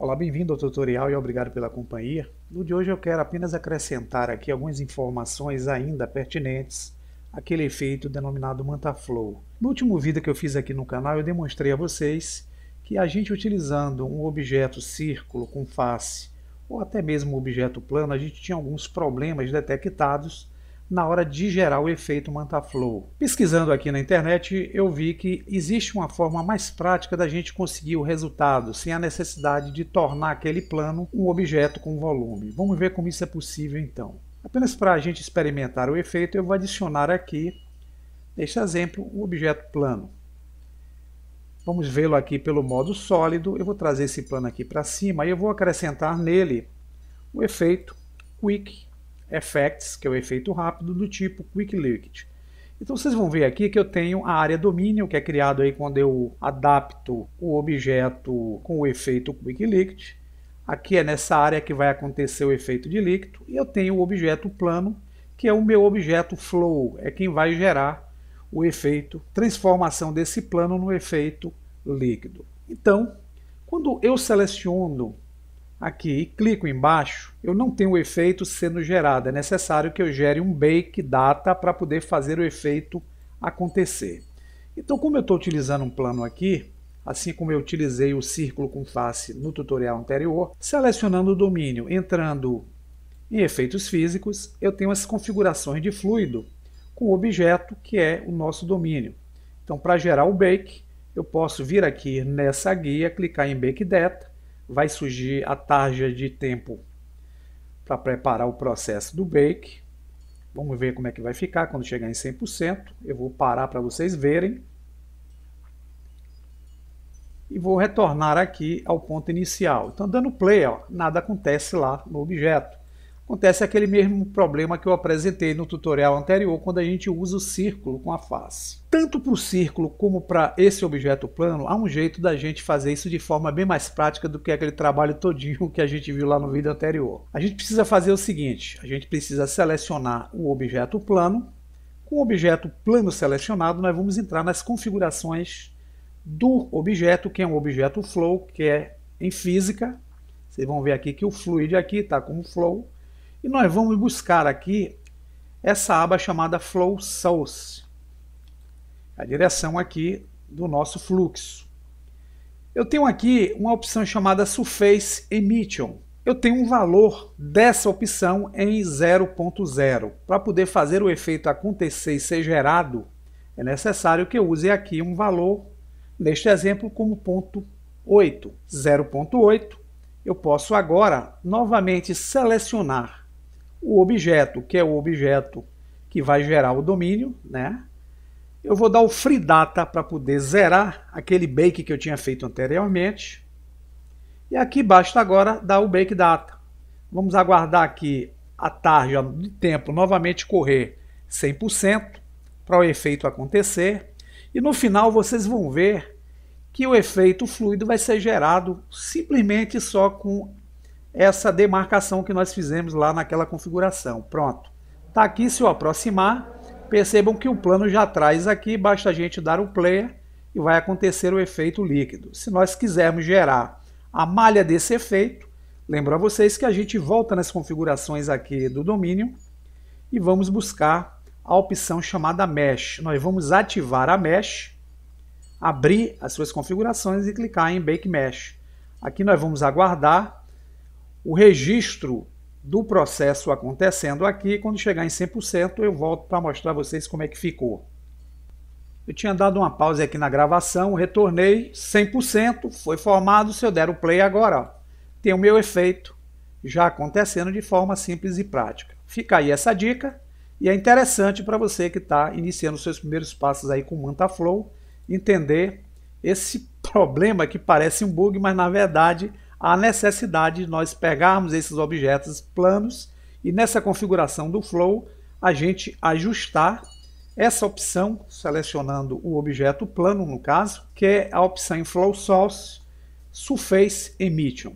Olá, bem-vindo ao tutorial e obrigado pela companhia. No de hoje eu quero apenas acrescentar aqui algumas informações ainda pertinentes àquele efeito denominado mantaflow. No último vídeo que eu fiz aqui no canal eu demonstrei a vocês que a gente utilizando um objeto círculo com face ou até mesmo um objeto plano, a gente tinha alguns problemas detectados na hora de gerar o efeito Mantaflow. Pesquisando aqui na internet, eu vi que existe uma forma mais prática da gente conseguir o resultado sem a necessidade de tornar aquele plano um objeto com volume. Vamos ver como isso é possível então. Apenas para a gente experimentar o efeito, eu vou adicionar aqui, neste exemplo, um objeto plano. Vamos vê-lo aqui pelo modo sólido. Eu vou trazer esse plano aqui para cima e eu vou acrescentar nele o efeito Quick effects, que é o efeito rápido, do tipo quick liquid. Então vocês vão ver aqui que eu tenho a área domínio, que é criado aí quando eu adapto o objeto com o efeito quick liquid. Aqui é nessa área que vai acontecer o efeito de líquido. E eu tenho o objeto plano, que é o meu objeto flow, é quem vai gerar o efeito transformação desse plano no efeito líquido. Então, quando eu seleciono aqui e clico embaixo, eu não tenho o efeito sendo gerado. É necessário que eu gere um bake data para poder fazer o efeito acontecer. Então, como eu estou utilizando um plano aqui, assim como eu utilizei o círculo com face no tutorial anterior, selecionando o domínio, entrando em efeitos físicos, eu tenho as configurações de fluido com o objeto que é o nosso domínio. Então, para gerar o bake, eu posso vir aqui nessa guia, clicar em Bake Data, vai surgir a tarja de tempo para preparar o processo do bake. Vamos ver como é que vai ficar quando chegar em 100%. Eu vou parar para vocês verem. E vou retornar aqui ao ponto inicial. Então, dando play, ó, nada acontece lá no objeto. Acontece aquele mesmo problema que eu apresentei no tutorial anterior quando a gente usa o círculo com a face. Tanto para o círculo como para esse objeto plano, há um jeito da gente fazer isso de forma bem mais prática do que aquele trabalho todinho que a gente viu lá no vídeo anterior. A gente precisa fazer o seguinte, a gente precisa selecionar o objeto plano. Com o objeto plano selecionado, nós vamos entrar nas configurações do objeto, que é um objeto flow, que é em física. Vocês vão ver aqui que o fluid aqui está como flow e nós vamos buscar aqui essa aba chamada Flow Source, a direção aqui do nosso fluxo. Eu tenho aqui uma opção chamada Surface Emission. Eu tenho um valor dessa opção em 0.0. Para poder fazer o efeito acontecer e ser gerado, é necessário que eu use aqui um valor, neste exemplo, como ponto 0.8. 0.8, eu posso agora novamente selecionar o objeto, que é o objeto que vai gerar o domínio, né? Eu vou dar o free data para poder zerar aquele bake que eu tinha feito anteriormente. E aqui basta agora dar o bake data. Vamos aguardar aqui a tarja de tempo novamente correr 100% para o efeito acontecer. E no final vocês vão ver que o efeito fluido vai ser gerado simplesmente só com essa demarcação que nós fizemos lá naquela configuração. Pronto. Tá aqui, se eu aproximar, percebam que o plano já traz aqui, basta a gente dar o player e vai acontecer o efeito líquido. Se nós quisermos gerar a malha desse efeito, lembro a vocês que a gente volta nas configurações aqui do domínio e vamos buscar a opção chamada Mesh. Nós vamos ativar a Mesh, abrir as suas configurações e clicar em Bake Mesh. Aqui nós vamos aguardar o registro do processo acontecendo aqui. Quando chegar em 100%, eu volto para mostrar a vocês como é que ficou. Eu tinha dado uma pausa aqui na gravação, retornei 100%, foi formado. Se eu der o play agora, ó, tem o meu efeito já acontecendo de forma simples e prática. Fica aí essa dica e é interessante para você que está iniciando seus primeiros passos aí com o Mantaflow entender esse problema que parece um bug, mas na verdade a necessidade de nós pegarmos esses objetos planos e nessa configuração do Flow a gente ajustar essa opção, selecionando o objeto plano no caso, que é a opção em Flow Source Surface Emission.